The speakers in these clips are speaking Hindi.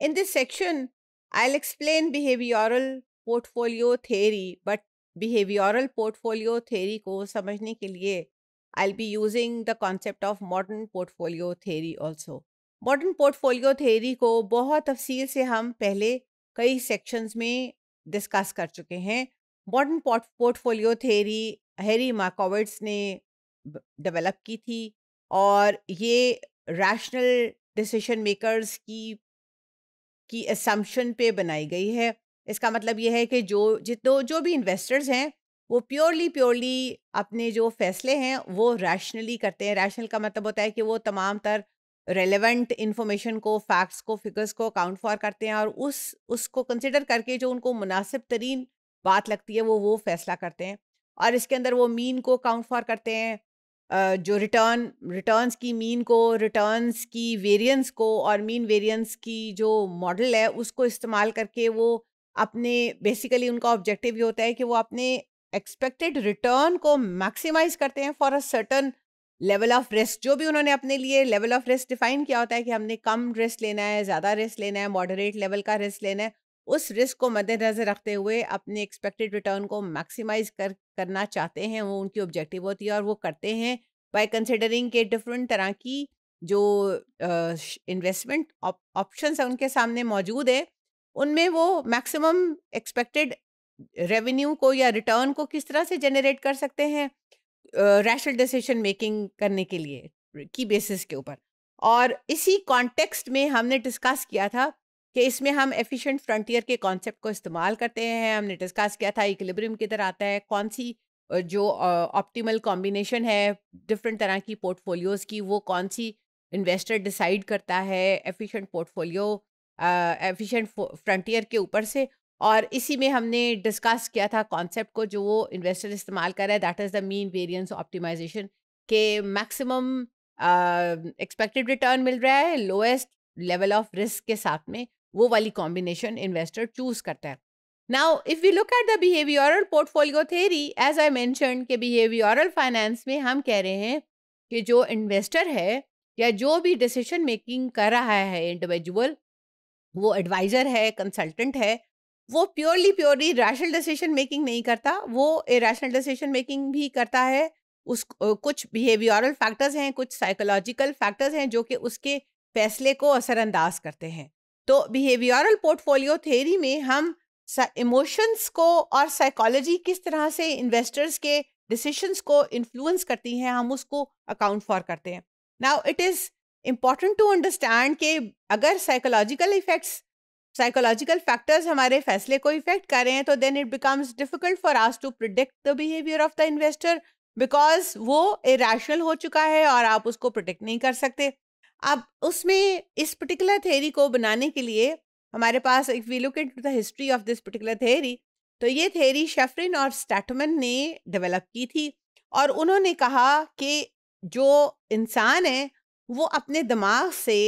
In this section, I'll explain behavioral portfolio theory, but behavioral portfolio theory ko samajhne ke liye, I'll be using the concept of modern portfolio theory also. Modern portfolio theory ko bahut tafseel se hum pehle kai sections mein discuss kar chuke hain. Modern port portfolio theory Harry Markowitz ne develop ki thi aur ye rational decision makers की की असम्पन पे बनाई गई है इसका मतलब यह है कि जो जितो जो भी इन्वेस्टर्स हैं वो प्योरली प्योरली अपने जो फैसले हैं वो रैशनली करते हैं रैशनल का मतलब होता है कि वो तमाम तर रेलिवेंट इन्फॉर्मेशन को फैक्ट्स को फिगर्स को अकाउंट फॉर करते हैं और उस उसको कंसिडर करके जो उनको मुनासिब तरीन बात लगती है वो वो फैसला करते हैं और इसके अंदर वो मीन को काउंट फॉर करते हैं जो रिटर्न रिटर्न्स की मीन को रिटर्न्स की वेरिएंस को और मीन वेरिएंस की जो मॉडल है उसको इस्तेमाल करके वो अपने बेसिकली उनका ऑब्जेक्टिव ये होता है कि वो अपने एक्सपेक्टेड रिटर्न को मैक्सिमाइज करते हैं for a certain level of risk जो भी उन्होंने अपने लिए लेवल ऑफ रिस्क डिफाइन किया होता है कि हमने कम रिस्क लेना है ज़्यादा रिस्क लेना है मॉडरेट लेवल का रिस्क लेना है उस रिस्क को मद्देनजर रखते हुए अपने एक्सपेक्टेड रिटर्न को मैक्सिमाइज कर करना चाहते हैं वो उनकी ऑब्जेक्टिव होती है और वो करते हैं बाय कंसिडरिंग के डिफरेंट तरह की जो इन्वेस्टमेंट ऑप्शंस हैं उनके सामने मौजूद है उनमें वो मैक्सिमम एक्सपेक्टेड रेवेन्यू को या रिटर्न को किस तरह से जनरेट कर सकते हैं रैशनल डिसीजन मेकिंग करने के लिए की बेसिस के ऊपर और इसी कॉन्टेक्स्ट में हमने डिस्कस किया था कि इसमें हम एफिशिएंट फ्रंटियर के कॉन्सेप्ट को इस्तेमाल करते हैं हमने डिस्कस किया था इक्लिब्रियम किधर आता है कौन सी जो ऑप्टिमल कॉम्बिनेशन है डिफरेंट तरह की पोर्टफोलियोज़ की वो कौन सी इन्वेस्टर डिसाइड करता है एफिशिएंट पोर्टफोलियो एफिशिएंट फ्रंटियर के ऊपर से और इसी में हमने डिस्कस किया था कॉन्सेप्ट को जो वो इन्वेस्टर इस्तेमाल कर रहा है that is the mean variance optimisation के मैक्सिमम एक्सपेक्टेड रिटर्न मिल रहा है लोएस्ट लेवल ऑफ रिस्क के साथ में वो वाली कॉम्बिनेशन इन्वेस्टर चूज करता है now if we look at the behavioural portfolio theory as I mention के बिहेवियरल फाइनेंस में हम कह रहे हैं कि जो इन्वेस्टर है या जो भी डिसीशन मेकिंग कर रहा है इंडिविजुअल वो एडवाइज़र है कंसल्टेंट है वो purely purely rational decision making नहीं करता वो रैशनल डिसीशन मेकिंग भी करता है उस कुछ बिहेवियरल फैक्टर्स हैं कुछ साइकोलॉजिकल फैक्टर्स हैं जो कि उसके फैसले को असरअंदाज करते हैं तो बिहेवियरल पोर्टफोलियो थेरी में हम इमोशंस को और साइकोलॉजी किस तरह से इन्वेस्टर्स के डिसीशंस को इन्फ्लुएंस करती हैं हम उसको अकाउंट फॉर करते हैं now it is important to understand कि अगर साइकोलॉजिकल इफेक्ट्स साइकोलॉजिकल फैक्टर्स हमारे फैसले को इफेक्ट कर रहे हैं तो then it becomes difficult for us to predict the behaviour of the investor because वो इेशनल हो चुका है और आप उसको प्रोडिक्ट नहीं कर सकते अब उसमें इस पर्टिकुलर थेरी को बनाने के लिए हमारे पास if we look at the history of this particular theory तो ये थेरी शेफरिन और स्टैटमन ने डेवलप की थी और उन्होंने कहा कि जो इंसान है वो अपने दिमाग से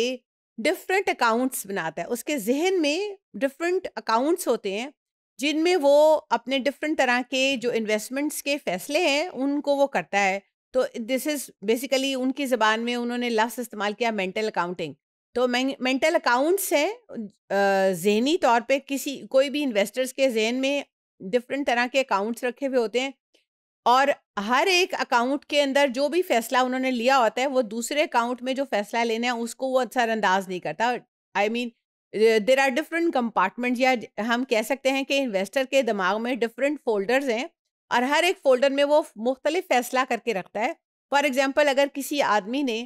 डिफरेंट अकाउंट्स बनाता है उसके जहन में डिफरेंट अकाउंट्स होते हैं जिनमें वो अपने डिफरेंट तरह के जो इन्वेस्टमेंट्स के फैसले हैं उनको वो करता है तो दिस इज बेसिकली उनकी जबान में उन्होंने लफ्स इस्तेमाल किया मेंटल अकाउंटिंग तो मेंटल अकाउंट्स है जहनी तौर पे किसी कोई भी इन्वेस्टर्स के जहन में डिफरेंट तरह के अकाउंट्स रखे हुए होते हैं और हर एक अकाउंट के अंदर जो भी फैसला उन्होंने लिया होता है वो दूसरे अकाउंट में जो फैसला लेना है उसको वो असरअंदाज नहीं करता I mean there are different compartment या हम कह सकते हैं कि इन्वेस्टर के दिमाग में डिफरेंट फोल्डर्स हैं और हर एक फोल्डर में वो मुख्तलिफ फैसला करके रखता है फॉर एग्ज़ाम्पल अगर किसी आदमी ने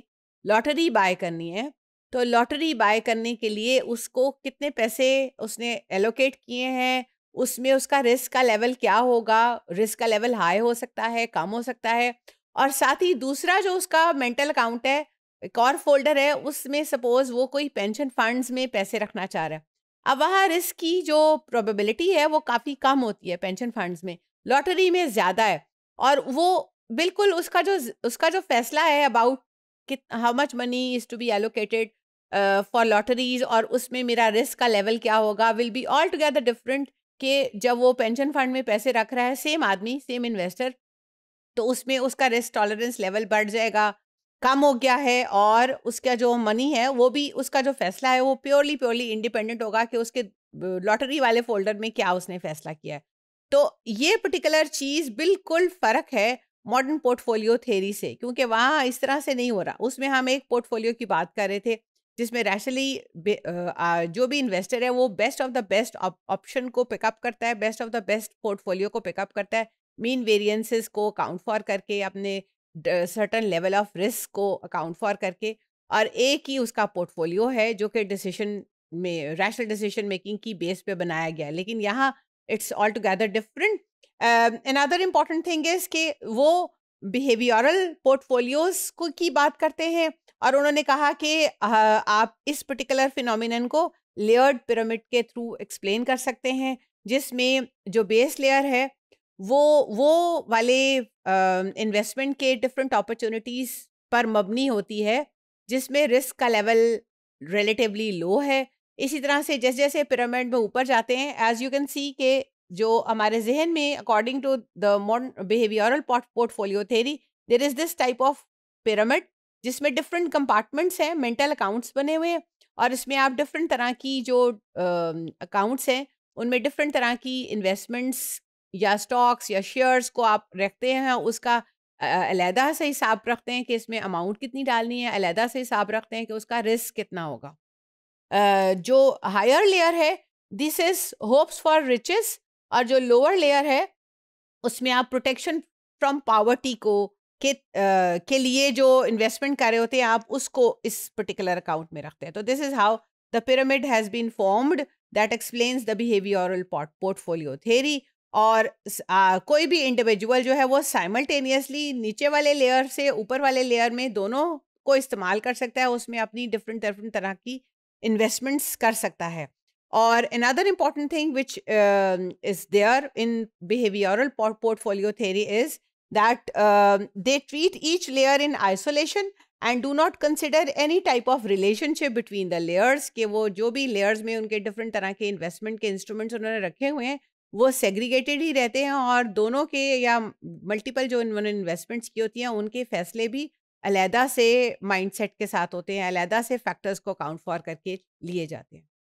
लॉटरी बाय करनी है तो लॉटरी बाय करने के लिए उसको कितने पैसे उसने एलोकेट किए हैं उसमें उसका रिस्क का लेवल क्या होगा रिस्क का लेवल हाई हो सकता है कम हो सकता है और साथ ही दूसरा जो उसका मेंटल अकाउंट है एक और फोल्डर है उसमें सपोज वो कोई पेंशन फंड्स में पैसे रखना चाह रहा है अब वहाँ रिस्क की जो प्रोबेबिलिटी है वो काफ़ी कम होती है पेंशन फंड्स में लॉटरी में ज़्यादा है और वो बिल्कुल उसका जो उसका जो फैसला है अबाउट कि how much money is to be allocated for lotteries और उसमें मेरा रिस्क का लेवल क्या होगा will be all together different कि जब वो पेंशन फंड में पैसे रख रहा है सेम आदमी सेम इन्वेस्टर तो उसमें उसका रिस्क टॉलरेंस लेवल बढ़ जाएगा कम हो गया है और उसका जो मनी है वो भी उसका जो फैसला है वो प्योरली प्योरली इंडिपेंडेंट होगा कि उसके लॉटरी वाले फोल्डर में क्या उसने फैसला किया है तो ये पर्टिकुलर चीज़ बिल्कुल फ़र्क है मॉडर्न पोर्टफोलियो थेरी से क्योंकि वहाँ इस तरह से नहीं हो रहा उसमें हम एक पोर्टफोलियो की बात कर रहे थे जिसमें रैशनली जो भी इन्वेस्टर है वो best of the best option को पिकअप करता है best of the best portfolio को पिकअप करता है मीन वेरिएंसेस को अकाउंट फॉर करके अपने सर्टन लेवल ऑफ रिस्क को अकाउंट फॉर करके और एक ही उसका पोर्टफोलियो है जो कि डिसीशन में रैशनल डिसीशन मेकिंग की बेस पे बनाया गया है लेकिन यहाँ it's all different. Different um, another important thing is कि वो बिहेवियरल पोर्टफोलियोज को की बात करते हैं और उन्होंने कहा कि आप इस पर्टिकुलर फिनोमिन को लेयर्ड पिरामिड के थ्रू एक्सप्लेन कर सकते हैं जिसमें जो बेस लेयर है वो वो वाले इन्वेस्टमेंट के डिफरेंट अपॉर्चुनिटीज़ पर मबनी होती है जिसमें रिस्क का लेवल रिलेटिवली लो है इसी तरह से जैसे जैसे पिरामिड में ऊपर जाते हैं एज यू कैन सी के जो हमारे जहन में according to the modern behavioural portfolio theory there is this type of pyramid जिसमें डिफरेंट कंपार्टमेंट्स हैं मेंटल अकाउंट्स बने हुए हैं और इसमें आप डिफरेंट तरह की जो अकाउंट्स uh, हैं उनमें डिफरेंट तरह की इन्वेस्टमेंट्स या स्टॉक्स या शेयर्स को आप रखते हैं उसका अलहदा से हिसाब रखते हैं कि इसमें अमाउंट कितनी डालनी है अलहदा से हिसाब रखते हैं कि उसका रिस्क कितना होगा जो हायर लेयर है this is hopes for riches और जो लोअर लेयर है उसमें आप प्रोटेक्शन फ्रॉम पावर्टी को के आ, के लिए जो इन्वेस्टमेंट कर रहे होते हैं आप उसको इस पर्टिकुलर अकाउंट में रखते हैं तो this is how the pyramid has been formed that explains the behavioural portfolio theory और आ, कोई भी इंडिविजुअल जो है वो साइमल्टेनियसली नीचे वाले लेयर से ऊपर वाले लेयर में दोनों को इस्तेमाल कर सकता है उसमें अपनी डिफरेंट डिफरेंट तरह की इन्वेस्टमेंट्स कर सकता है और another other important thing which is there in behavioural portfolio theory is that they treat each layer in isolation and do not consider any type of relationship between the layers के वो जो भी लेयर्स में उनके डिफरेंट तरह के इन्वेस्टमेंट के इंस्ट्रूमेंट्स उन्होंने रखे हुए हैं वो सेग्रीगेटेड ही रहते हैं और दोनों के या मल्टीपल जो उन्होंने इन्वेस्टमेंट्स की होती हैं उनके फैसले भी अलहदा से माइंडसेट के साथ होते हैं अलहदा से फैक्टर्स को अकाउंट फॉर करके लिए जाते हैं